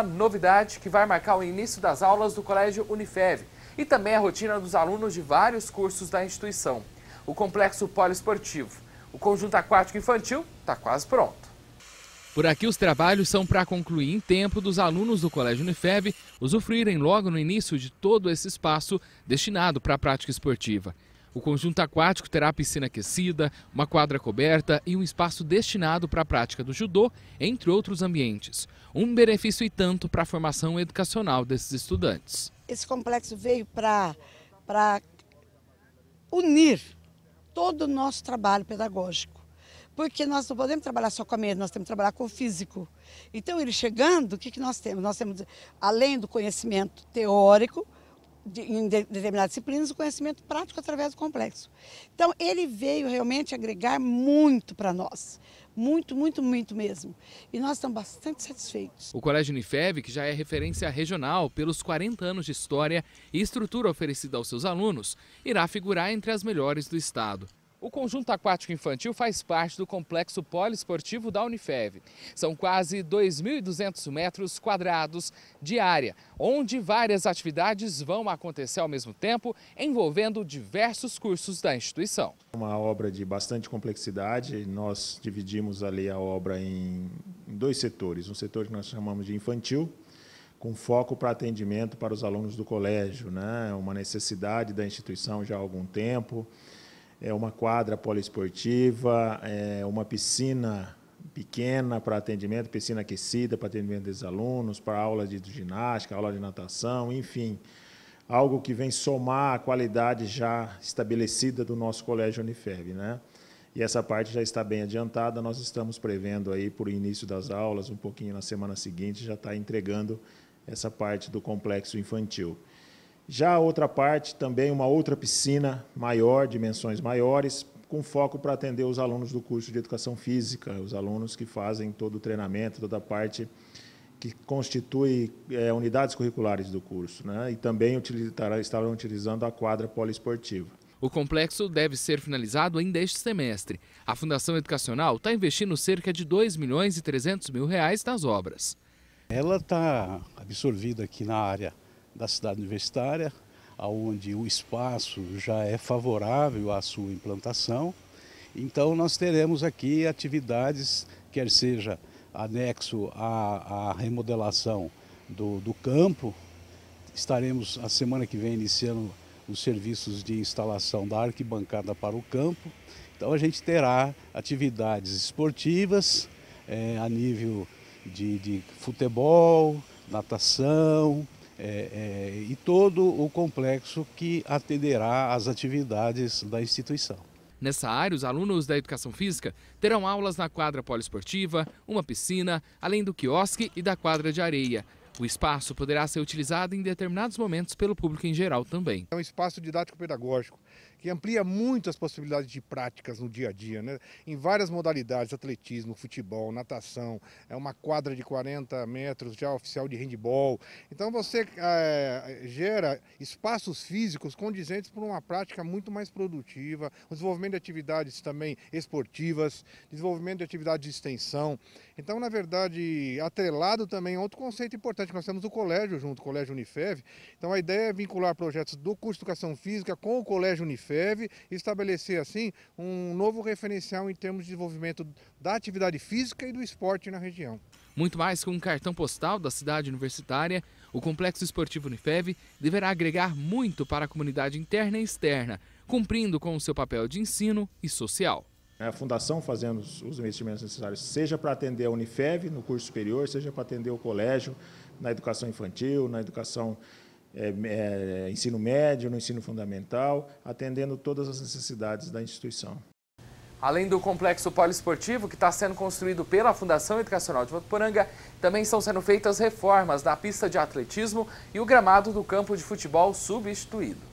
a novidade que vai marcar o início das aulas do Colégio Unifev e também a rotina dos alunos de vários cursos da instituição. O complexo poliesportivo, o conjunto aquático infantil, está quase pronto. Por aqui os trabalhos são para concluir em tempo dos alunos do Colégio Unifeb usufruírem logo no início de todo esse espaço destinado para a prática esportiva. O conjunto aquático terá piscina aquecida, uma quadra coberta e um espaço destinado para a prática do judô, entre outros ambientes. Um benefício e tanto para a formação educacional desses estudantes. Esse complexo veio para unir todo o nosso trabalho pedagógico. Porque nós não podemos trabalhar só com a mente, nós temos que trabalhar com o físico. Então, ele chegando, o que, que nós temos? Nós temos, além do conhecimento teórico, de, em de, determinadas disciplinas o conhecimento prático através do complexo. Então, ele veio realmente agregar muito para nós. Muito, muito, muito mesmo. E nós estamos bastante satisfeitos. O Colégio Unifev, que já é referência regional pelos 40 anos de história e estrutura oferecida aos seus alunos, irá figurar entre as melhores do estado. O conjunto aquático infantil faz parte do complexo poliesportivo da Unifev. São quase 2.200 metros quadrados de área, onde várias atividades vão acontecer ao mesmo tempo, envolvendo diversos cursos da instituição. Uma obra de bastante complexidade, nós dividimos ali a obra em dois setores. Um setor que nós chamamos de infantil, com foco para atendimento para os alunos do colégio, né? uma necessidade da instituição já há algum tempo é uma quadra poliesportiva, é uma piscina pequena para atendimento, piscina aquecida para atendimento dos alunos, para aula de ginástica, aula de natação, enfim, algo que vem somar a qualidade já estabelecida do nosso colégio Unifeb, né? E essa parte já está bem adiantada, nós estamos prevendo aí por início das aulas, um pouquinho na semana seguinte, já está entregando essa parte do complexo infantil. Já a outra parte, também uma outra piscina maior, dimensões maiores, com foco para atender os alunos do curso de Educação Física, os alunos que fazem todo o treinamento, toda a parte que constitui é, unidades curriculares do curso. Né? E também estarão utilizando a quadra poliesportiva. O complexo deve ser finalizado ainda este semestre. A Fundação Educacional está investindo cerca de 2 milhões e 300 mil reais nas obras. Ela está absorvida aqui na área da cidade universitária, onde o espaço já é favorável à sua implantação. Então, nós teremos aqui atividades, quer seja anexo à, à remodelação do, do campo, estaremos a semana que vem iniciando os serviços de instalação da arquibancada para o campo. Então, a gente terá atividades esportivas é, a nível de, de futebol, natação, é, é, e todo o complexo que atenderá às atividades da instituição. Nessa área, os alunos da educação física terão aulas na quadra poliesportiva, uma piscina, além do quiosque e da quadra de areia. O espaço poderá ser utilizado em determinados momentos pelo público em geral também. É um espaço didático-pedagógico que amplia muito as possibilidades de práticas no dia a dia, né? em várias modalidades, atletismo, futebol, natação, é uma quadra de 40 metros já oficial de handball. Então você é, gera espaços físicos condizentes para uma prática muito mais produtiva, o desenvolvimento de atividades também esportivas, desenvolvimento de atividades de extensão. Então, na verdade, atrelado também a outro conceito importante, nós temos o colégio junto, o Colégio Unifev. Então a ideia é vincular projetos do curso de Educação Física com o Colégio Unifev e estabelecer assim um novo referencial em termos de desenvolvimento da atividade física e do esporte na região. Muito mais que um cartão postal da cidade universitária, o Complexo Esportivo Unifev deverá agregar muito para a comunidade interna e externa, cumprindo com o seu papel de ensino e social é, a fundação fazendo os investimentos necessários, seja para atender a Unifev no curso superior, seja para atender o colégio na educação infantil, na educação é, é, ensino médio, no ensino fundamental, atendendo todas as necessidades da instituição. Além do complexo poliesportivo que está sendo construído pela Fundação Educacional de Votuporanga, também estão sendo feitas reformas na pista de atletismo e o gramado do campo de futebol substituído.